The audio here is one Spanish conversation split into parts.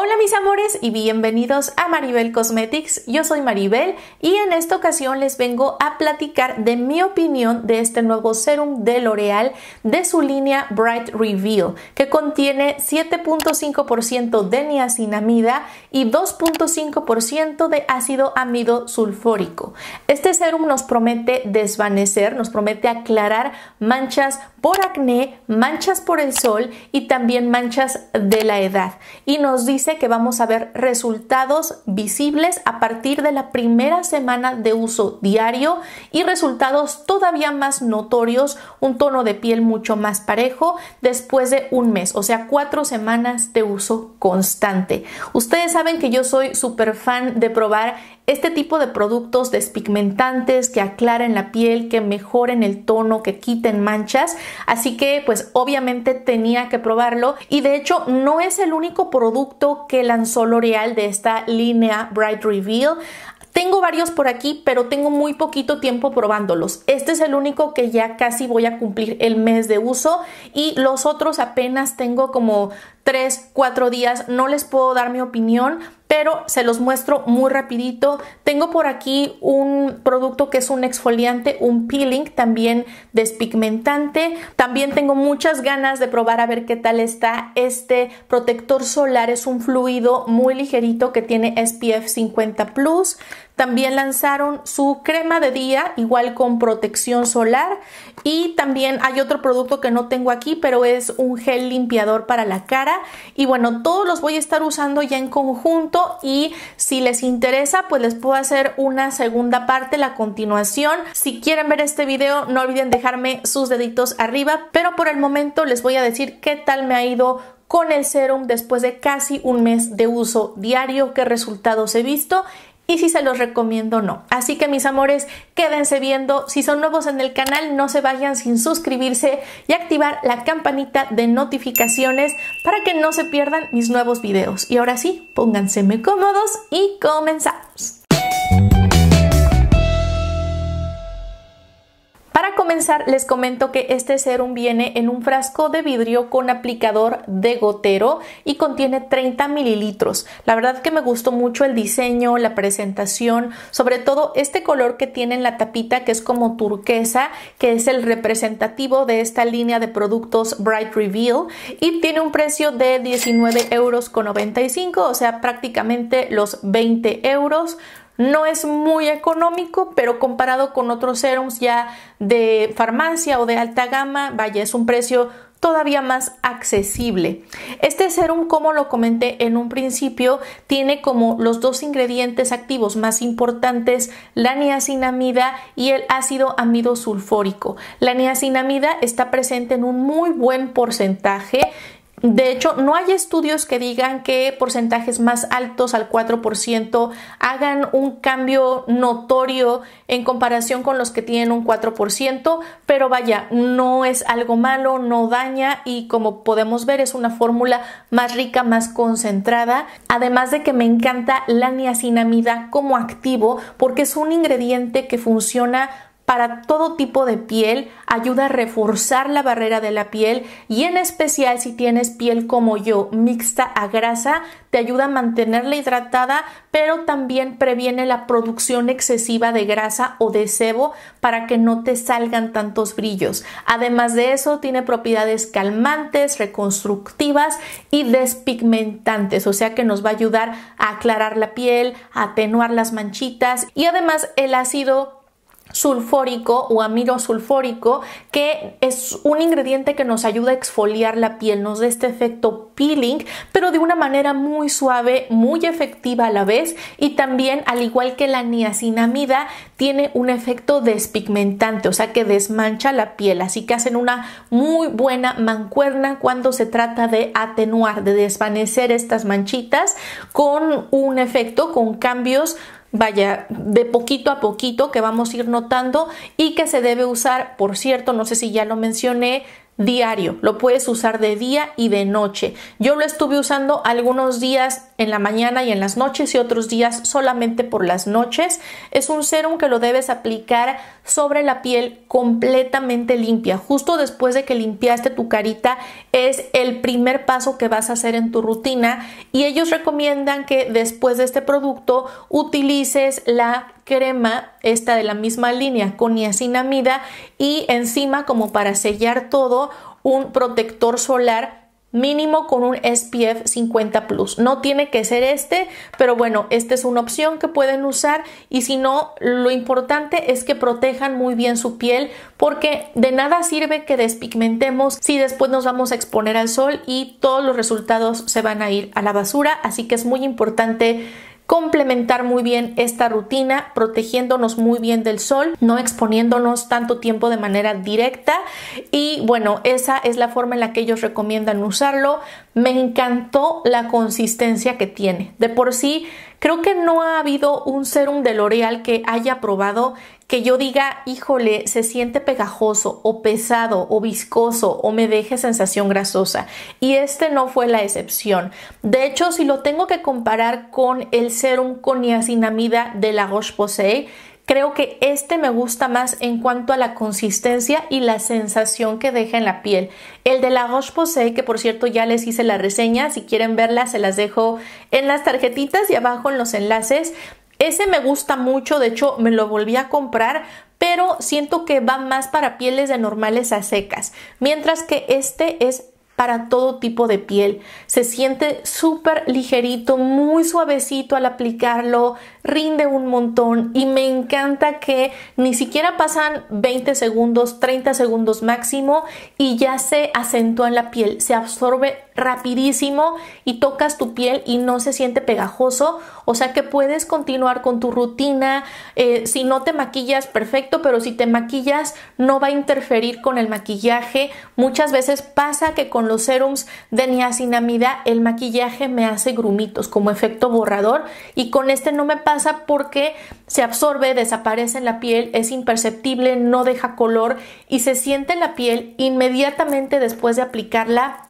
Hola mis amores y bienvenidos a Maribel Cosmetics. Yo soy Maribel y en esta ocasión les vengo a platicar de mi opinión de este nuevo serum de L'Oreal de su línea Bright Reveal que contiene 7.5% de niacinamida y 2.5% de ácido amido sulfórico. Este serum nos promete desvanecer, nos promete aclarar manchas por acné, manchas por el sol y también manchas de la edad y nos dice que vamos a ver resultados visibles a partir de la primera semana de uso diario y resultados todavía más notorios, un tono de piel mucho más parejo después de un mes, o sea, cuatro semanas de uso constante. Ustedes saben que yo soy súper fan de probar este tipo de productos despigmentantes que aclaren la piel, que mejoren el tono, que quiten manchas. Así que pues obviamente tenía que probarlo y de hecho no es el único producto que lanzó L'Oreal de esta línea Bright Reveal. Tengo varios por aquí, pero tengo muy poquito tiempo probándolos. Este es el único que ya casi voy a cumplir el mes de uso y los otros apenas tengo como Tres, cuatro días. No les puedo dar mi opinión, pero se los muestro muy rapidito. Tengo por aquí un producto que es un exfoliante, un peeling también despigmentante. También tengo muchas ganas de probar a ver qué tal está este protector solar. Es un fluido muy ligerito que tiene SPF 50+. También lanzaron su crema de día, igual con protección solar. Y también hay otro producto que no tengo aquí, pero es un gel limpiador para la cara. Y bueno, todos los voy a estar usando ya en conjunto y si les interesa, pues les puedo hacer una segunda parte, la continuación. Si quieren ver este video, no olviden dejarme sus deditos arriba, pero por el momento les voy a decir qué tal me ha ido con el serum después de casi un mes de uso diario, qué resultados he visto y si se los recomiendo o no. Así que mis amores, quédense viendo. Si son nuevos en el canal, no se vayan sin suscribirse y activar la campanita de notificaciones para que no se pierdan mis nuevos videos. Y ahora sí, pónganseme cómodos y comenzamos. Para comenzar, les comento que este serum viene en un frasco de vidrio con aplicador de gotero y contiene 30 mililitros. La verdad que me gustó mucho el diseño, la presentación, sobre todo este color que tiene en la tapita que es como turquesa, que es el representativo de esta línea de productos Bright Reveal y tiene un precio de 19,95 euros o sea, prácticamente los 20 euros. No es muy económico, pero comparado con otros serums ya de farmacia o de alta gama, vaya, es un precio todavía más accesible. Este serum, como lo comenté en un principio, tiene como los dos ingredientes activos más importantes la niacinamida y el ácido amido sulfórico. La niacinamida está presente en un muy buen porcentaje de hecho, no hay estudios que digan que porcentajes más altos al 4% hagan un cambio notorio en comparación con los que tienen un 4%, pero vaya, no es algo malo, no daña y como podemos ver es una fórmula más rica, más concentrada, además de que me encanta la niacinamida como activo porque es un ingrediente que funciona para todo tipo de piel, ayuda a reforzar la barrera de la piel y en especial si tienes piel como yo, mixta a grasa, te ayuda a mantenerla hidratada, pero también previene la producción excesiva de grasa o de sebo para que no te salgan tantos brillos. Además de eso, tiene propiedades calmantes, reconstructivas y despigmentantes, o sea que nos va a ayudar a aclarar la piel, a atenuar las manchitas y además el ácido sulfórico o amido sulfórico, que es un ingrediente que nos ayuda a exfoliar la piel, nos da este efecto peeling, pero de una manera muy suave, muy efectiva a la vez y también, al igual que la niacinamida, tiene un efecto despigmentante, o sea que desmancha la piel, así que hacen una muy buena mancuerna cuando se trata de atenuar, de desvanecer estas manchitas con un efecto, con cambios vaya, de poquito a poquito que vamos a ir notando y que se debe usar, por cierto, no sé si ya lo mencioné, diario, lo puedes usar de día y de noche. Yo lo estuve usando algunos días en la mañana y en las noches y otros días solamente por las noches. Es un serum que lo debes aplicar sobre la piel completamente limpia. Justo después de que limpiaste tu carita es el primer paso que vas a hacer en tu rutina y ellos recomiendan que después de este producto utilices la crema, esta de la misma línea con niacinamida y encima como para sellar todo un protector solar mínimo con un SPF 50 plus. No tiene que ser este, pero bueno, esta es una opción que pueden usar y si no, lo importante es que protejan muy bien su piel porque de nada sirve que despigmentemos si después nos vamos a exponer al sol y todos los resultados se van a ir a la basura, así que es muy importante complementar muy bien esta rutina, protegiéndonos muy bien del sol, no exponiéndonos tanto tiempo de manera directa. Y bueno, esa es la forma en la que ellos recomiendan usarlo. Me encantó la consistencia que tiene. De por sí, Creo que no ha habido un serum de L'Oreal que haya probado que yo diga, híjole, se siente pegajoso o pesado o viscoso o me deje sensación grasosa. Y este no fue la excepción. De hecho, si lo tengo que comparar con el serum con niacinamida de la Roche-Posay, Creo que este me gusta más en cuanto a la consistencia y la sensación que deja en la piel. El de la Roche-Posay, que por cierto ya les hice la reseña, si quieren verla se las dejo en las tarjetitas y abajo en los enlaces. Ese me gusta mucho, de hecho me lo volví a comprar pero siento que va más para pieles de normales a secas, mientras que este es para todo tipo de piel. Se siente súper ligerito, muy suavecito al aplicarlo, rinde un montón y me encanta que ni siquiera pasan 20 segundos, 30 segundos máximo y ya se acentúa en la piel, se absorbe rapidísimo y tocas tu piel y no se siente pegajoso, o sea que puedes continuar con tu rutina, eh, si no te maquillas perfecto, pero si te maquillas no va a interferir con el maquillaje, muchas veces pasa que con los serums de niacinamida el maquillaje me hace grumitos como efecto borrador y con este no me pasa porque se absorbe, desaparece en la piel, es imperceptible, no deja color y se siente en la piel inmediatamente después de aplicarla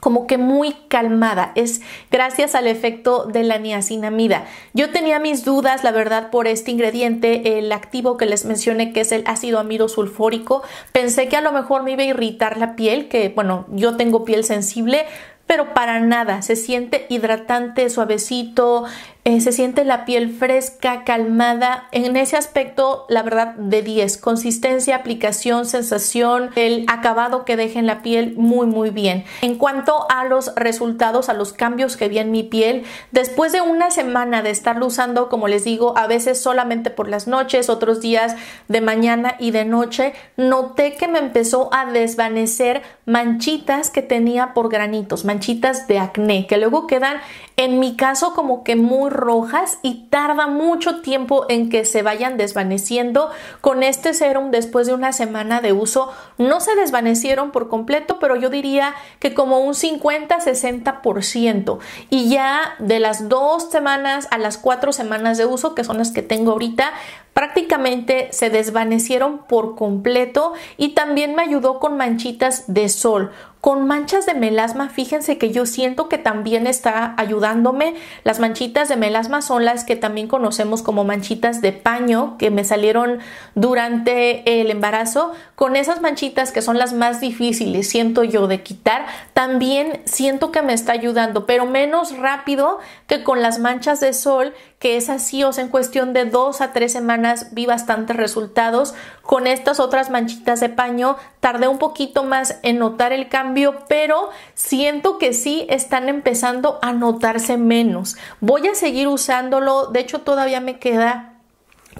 como que muy calmada. Es gracias al efecto de la niacinamida. Yo tenía mis dudas, la verdad, por este ingrediente, el activo que les mencioné, que es el ácido amido sulfórico. Pensé que a lo mejor me iba a irritar la piel, que bueno, yo tengo piel sensible, pero para nada, se siente hidratante, suavecito, eh, se siente la piel fresca, calmada. En ese aspecto, la verdad, de 10. Consistencia, aplicación, sensación, el acabado que deja en la piel, muy, muy bien. En cuanto a los resultados, a los cambios que vi en mi piel, después de una semana de estarlo usando, como les digo, a veces solamente por las noches, otros días de mañana y de noche, noté que me empezó a desvanecer manchitas que tenía por granitos, manchitas de acné, que luego quedan, en mi caso, como que muy rojas y tarda mucho tiempo en que se vayan desvaneciendo. Con este serum después de una semana de uso no se desvanecieron por completo, pero yo diría que como un 50-60%. Y ya de las dos semanas a las cuatro semanas de uso, que son las que tengo ahorita, prácticamente se desvanecieron por completo y también me ayudó con manchitas de sol. Con manchas de melasma, fíjense que yo siento que también está ayudándome. Las manchitas de melasma son las que también conocemos como manchitas de paño que me salieron durante el embarazo. Con esas manchitas que son las más difíciles, siento yo, de quitar, también siento que me está ayudando, pero menos rápido que con las manchas de sol que es así, o sea, en cuestión de dos a tres semanas vi bastantes resultados. Con estas otras manchitas de paño tardé un poquito más en notar el cambio, pero siento que sí están empezando a notarse menos. Voy a seguir usándolo, de hecho todavía me queda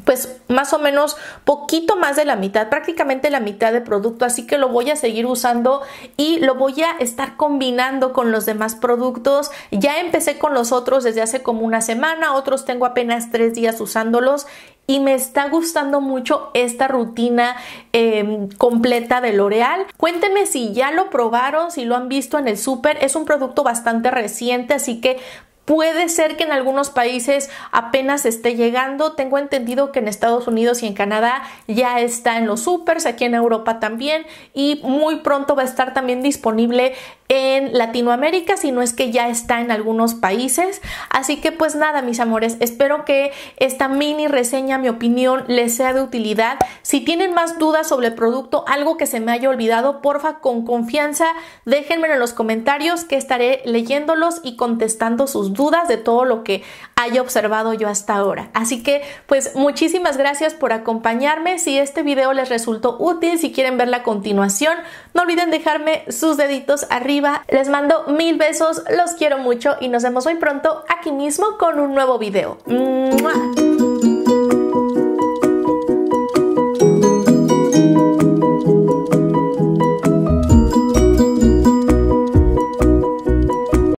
pues más o menos poquito más de la mitad, prácticamente la mitad de producto, así que lo voy a seguir usando y lo voy a estar combinando con los demás productos. Ya empecé con los otros desde hace como una semana, otros tengo apenas tres días usándolos y me está gustando mucho esta rutina em, completa de L'Oreal. Cuéntenme si ya lo probaron, si lo han visto en el súper. Es un producto bastante reciente, así que Puede ser que en algunos países apenas esté llegando. Tengo entendido que en Estados Unidos y en Canadá ya está en los supers, aquí en Europa también. Y muy pronto va a estar también disponible en Latinoamérica, si no es que ya está en algunos países. Así que pues nada, mis amores, espero que esta mini reseña, mi opinión, les sea de utilidad. Si tienen más dudas sobre el producto, algo que se me haya olvidado, porfa, con confianza, déjenmelo en los comentarios que estaré leyéndolos y contestando sus dudas de todo lo que haya observado yo hasta ahora. Así que pues muchísimas gracias por acompañarme. Si este video les resultó útil, si quieren ver la continuación, no olviden dejarme sus deditos arriba les mando mil besos, los quiero mucho y nos vemos muy pronto aquí mismo con un nuevo video.